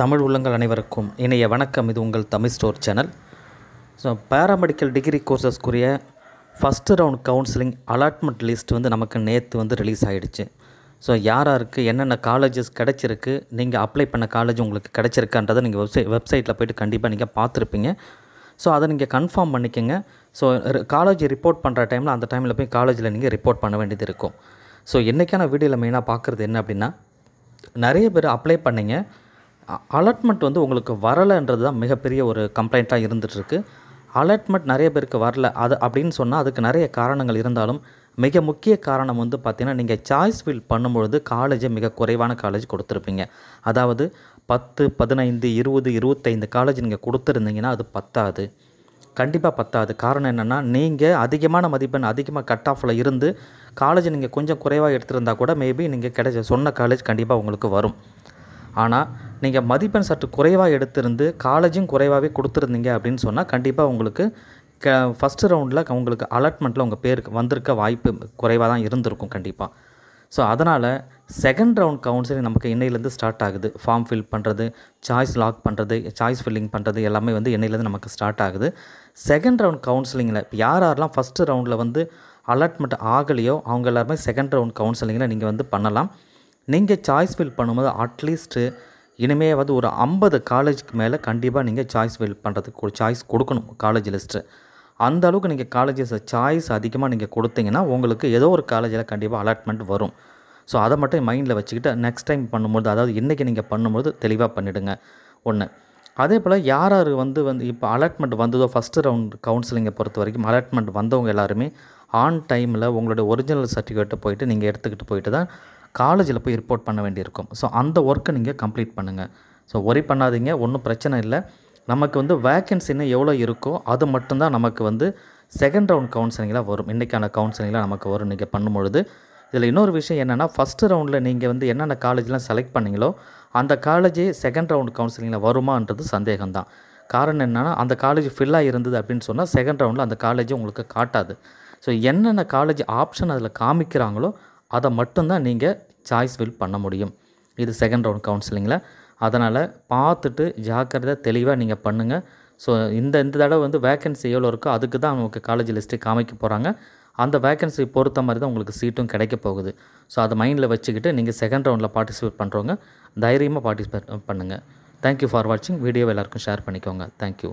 தமிழ் உள்ளங்கள் அனைவருக்கும் இணைய வணக்கம் இது உங்கள் Tamil store channel so paramedical degree கோர்சஸ்க்குரிய first round counselling allotment list வந்து நமக்கு நேற்று வந்து ரிலீஸ் ஆகிடுச்சு ஸோ யாருக்கு என்னென்ன காலேஜஸ் கிடச்சிருக்கு நீங்கள் அப்ளை பண்ண காலேஜ் உங்களுக்கு கிடச்சிருக்கான்றதை நீங்கள் வெப்சைட் வெப்சைட்டில் போய்ட்டு கண்டிப்பாக நீங்கள் பார்த்துருப்பீங்க ஸோ அதை நீங்கள் கன்ஃபார்ம் பண்ணிக்கோங்க ஸோ காலேஜ் ரிப்போர்ட் பண்ணுற டைமில் அந்த டைமில் போய் காலேஜில் நீங்கள் ரிப்போர்ட் பண்ண வேண்டியது இருக்கும் ஸோ என்றைக்கான வீடியோவில் மெயினாக பார்க்குறது என்ன அப்படின்னா நிறைய பேர் அப்ளை பண்ணிங்க அலாட்மெண்ட் வந்து உங்களுக்கு வரலைன்றது தான் மிகப்பெரிய ஒரு கம்ப்ளைண்ட்டாக இருந்துகிட்ருக்கு அலாட்மெண்ட் நிறைய பேருக்கு வரல அது அப்படின்னு சொன்னால் அதுக்கு நிறைய காரணங்கள் இருந்தாலும் மிக முக்கிய காரணம் வந்து பார்த்திங்கன்னா நீங்கள் சாய்ஸ் ஃபில் பண்ணும்பொழுது காலேஜை மிக குறைவான காலேஜ் கொடுத்துருப்பீங்க அதாவது பத்து பதினைந்து இருபது இருபத்தைந்து காலேஜ் நீங்கள் கொடுத்துருந்தீங்கன்னா அது பத்தாது கண்டிப்பாக பத்தாது காரணம் என்னென்னா நீங்கள் அதிகமான மதிப்பெண் அதிகமாக கட் ஆஃபில் இருந்து காலேஜ் நீங்கள் கொஞ்சம் குறைவாக எடுத்துருந்தா கூட மேபி நீங்கள் கிடைச்ச சொன்ன காலேஜ் கண்டிப்பாக உங்களுக்கு வரும் ஆனால் நீங்கள் மதிப்பெண் சற்று குறைவாக எடுத்திருந்து காலேஜும் குறைவாகவே கொடுத்துருந்தீங்க அப்படின்னு சொன்னால் கண்டிப்பாக உங்களுக்கு க ஃபஸ்ட்டு ரவுண்டில் உங்களுக்கு அலாட்மெண்ட்டில் உங்கள் பேருக்கு வந்திருக்க வாய்ப்பு குறைவாக தான் இருந்திருக்கும் கண்டிப்பாக ஸோ அதனால் செகண்ட் ரவுண்ட் கவுன்சிலிங் நமக்கு இன்னையிலேருந்து ஸ்டார்ட் ஆகுது ஃபார்ம் ஃபில் பண்ணுறது சாய்ஸ் லாக் பண்ணுறது சாய்ஸ் ஃபில்லிங் பண்ணுறது எல்லாமே வந்து இன்னையிலேருந்து நமக்கு ஸ்டார்ட் ஆகுது செகண்ட் ரவுண்ட் கவுன்சிலிங்கில் இப்போ யார் யாரெல்லாம் ஃபஸ்ட்டு ரவுண்டில் வந்து அலாட்மெண்ட் ஆகலையோ அவங்க எல்லாருமே செகண்ட் ரவுண்ட் கவுன்சிலிங்கில் நீங்கள் வந்து பண்ணலாம் நீங்கள் சாய்ஸ் ஃபில் பண்ணும்போது அட்லீஸ்ட்டு இனிமே வந்து ஒரு ஐம்பது காலேஜுக்கு மேலே கண்டிப்பாக நீங்கள் சாய்ஸ் ஃபில் பண்ணுறதுக்கு சாய்ஸ் கொடுக்கணும் காலேஜ் லிஸ்ட்டு அந்த அளவுக்கு நீங்கள் காலேஜஸ் சாய்ஸ் அதிகமாக நீங்கள் கொடுத்தீங்கன்னா உங்களுக்கு ஏதோ ஒரு காலேஜில் கண்டிப்பாக அலாட்மெண்ட் வரும் ஸோ அதை மட்டும் மைண்டில் வச்சுக்கிட்டு நெக்ஸ்ட் டைம் பண்ணும்போது அதாவது இன்றைக்கி நீங்கள் பண்ணும்போது தெளிவாக பண்ணிவிடுங்க ஒன்று அதே போல் யார் யார் வந்து வந்து இப்போ அலாட்மெண்ட் வந்ததோ ஃபஸ்ட்டு ரவுண்ட் கவுன்சிலிங்கை பொறுத்த வரைக்கும் அலாட்மெண்ட் வந்தவங்க எல்லாருமே ஆன் டைமில் உங்களுடைய ஒரிஜினல் சர்டிஃபிகேட்டை போயிட்டு நீங்கள் எடுத்துக்கிட்டு போயிட்டு தான் காலேஜில் போய் ரிப்போர்ட் பண்ண வேண்டியிருக்கும் ஸோ அந்த ஒர்க்கை நீங்கள் கம்ப்ளீட் பண்ணுங்கள் ஸோ ஒரி பண்ணாதீங்க ஒன்றும் பிரச்சனை இல்லை நமக்கு வந்து வேக்கன்சின்னு எவ்வளோ இருக்கோ அது மட்டும்தான் நமக்கு வந்து செகண்ட் ரவுண்ட் கவுன்சிலிங்கெலாம் வரும் இன்றைக்கான கவுன்சிலிங்லாம் நமக்கு வரும் நீங்கள் பண்ணும்பொழுது இதில் இன்னொரு விஷயம் என்னென்னா ஃபஸ்ட்டு ரவுண்டில் நீங்கள் வந்து என்னென்ன காலேஜ்லாம் செலக்ட் பண்ணிங்களோ அந்த காலேஜே செகண்ட் ரவுண்ட் கவுன்சிலிங்கில் வருமான்றது சந்தேகம்தான் காரணம் என்னென்னா அந்த காலேஜ் ஃபில்லாக இருந்தது அப்படின்னு சொன்னால் செகண்ட் ரவுண்டில் அந்த காலேஜும் உங்களுக்கு காட்டாது ஸோ என்னென்ன காலேஜ் ஆப்ஷன் அதில் காமிக்கிறாங்களோ அதை மட்டும்தான் நீங்கள் சாய்ஸ் வில் பண்ண முடியும் இது செகண்ட் ரவுண்ட் கவுன்சிலிங்கில் அதனால் பார்த்துட்டு ஜாக்கிரதை தெளிவாக நீங்கள் பண்ணுங்கள் ஸோ இந்த இந்த தடவை வந்து வேக்கன்சி எவ்வளோ இருக்கோ அதுக்கு தான் அவங்க காலேஜ் லிஸ்ட்டு காமிக்க போகிறாங்க அந்த வேக்கன்சி பொறுத்த மாதிரி தான் உங்களுக்கு சீட்டும் கிடைக்க போகுது ஸோ அதை மைண்டில் வச்சுக்கிட்டு நீங்கள் செகண்ட் ரவுண்டில் பார்ட்டிசிபேட் பண்ணுறவங்க தைரியமாக பார்ட்டிசிபேட் பண்ணுங்கள் தேங்க்யூ ஃபார் வாட்சிங் வீடியோ எல்லாருக்கும் ஷேர் பண்ணிக்கோங்க தேங்க்யூ